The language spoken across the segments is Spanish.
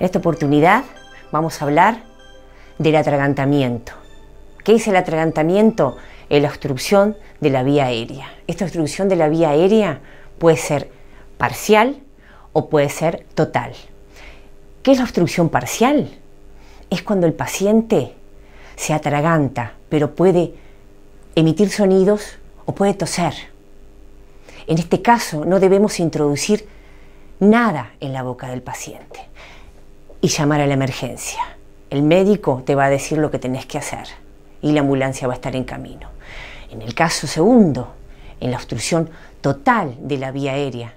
En esta oportunidad vamos a hablar del atragantamiento. ¿Qué es el atragantamiento? Es la obstrucción de la vía aérea. Esta obstrucción de la vía aérea puede ser parcial o puede ser total. ¿Qué es la obstrucción parcial? Es cuando el paciente se atraganta, pero puede emitir sonidos o puede toser. En este caso no debemos introducir nada en la boca del paciente y llamar a la emergencia. El médico te va a decir lo que tenés que hacer y la ambulancia va a estar en camino. En el caso segundo, en la obstrucción total de la vía aérea,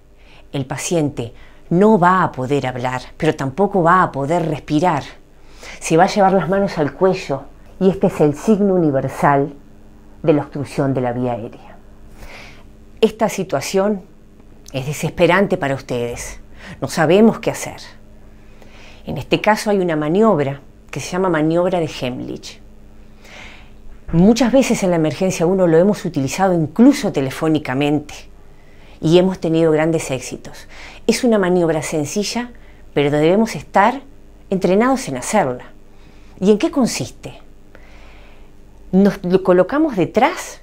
el paciente no va a poder hablar, pero tampoco va a poder respirar. Se va a llevar las manos al cuello y este es el signo universal de la obstrucción de la vía aérea. Esta situación es desesperante para ustedes. No sabemos qué hacer. En este caso hay una maniobra que se llama maniobra de Hemlich. Muchas veces en la emergencia uno lo hemos utilizado incluso telefónicamente y hemos tenido grandes éxitos. Es una maniobra sencilla, pero debemos estar entrenados en hacerla. ¿Y en qué consiste? Nos colocamos detrás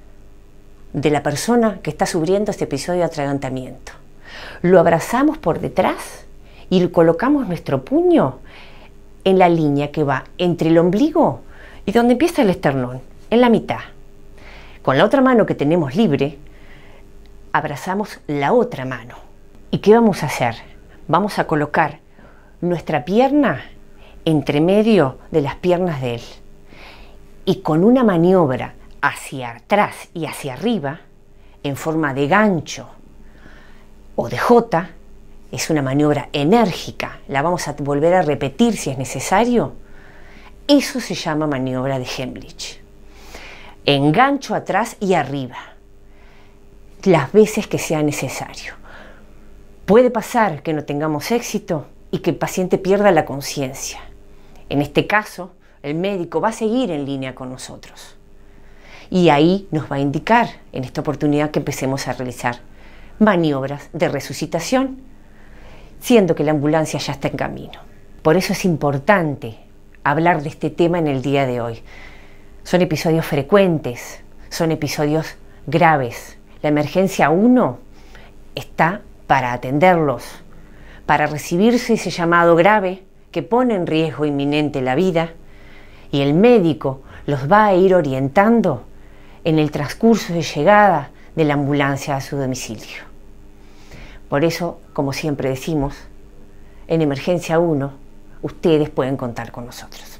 de la persona que está sufriendo este episodio de atragantamiento. Lo abrazamos por detrás y colocamos nuestro puño en la línea que va entre el ombligo y donde empieza el esternón, en la mitad. Con la otra mano que tenemos libre, abrazamos la otra mano. ¿Y qué vamos a hacer? Vamos a colocar nuestra pierna entre medio de las piernas de él. Y con una maniobra hacia atrás y hacia arriba, en forma de gancho o de jota, es una maniobra enérgica, la vamos a volver a repetir si es necesario, eso se llama maniobra de Hemlich. Engancho atrás y arriba, las veces que sea necesario. Puede pasar que no tengamos éxito y que el paciente pierda la conciencia. En este caso, el médico va a seguir en línea con nosotros. Y ahí nos va a indicar en esta oportunidad que empecemos a realizar maniobras de resucitación siendo que la ambulancia ya está en camino. Por eso es importante hablar de este tema en el día de hoy. Son episodios frecuentes, son episodios graves. La emergencia 1 está para atenderlos, para recibirse ese llamado grave que pone en riesgo inminente la vida y el médico los va a ir orientando en el transcurso de llegada de la ambulancia a su domicilio. Por eso como siempre decimos, en Emergencia 1, ustedes pueden contar con nosotros.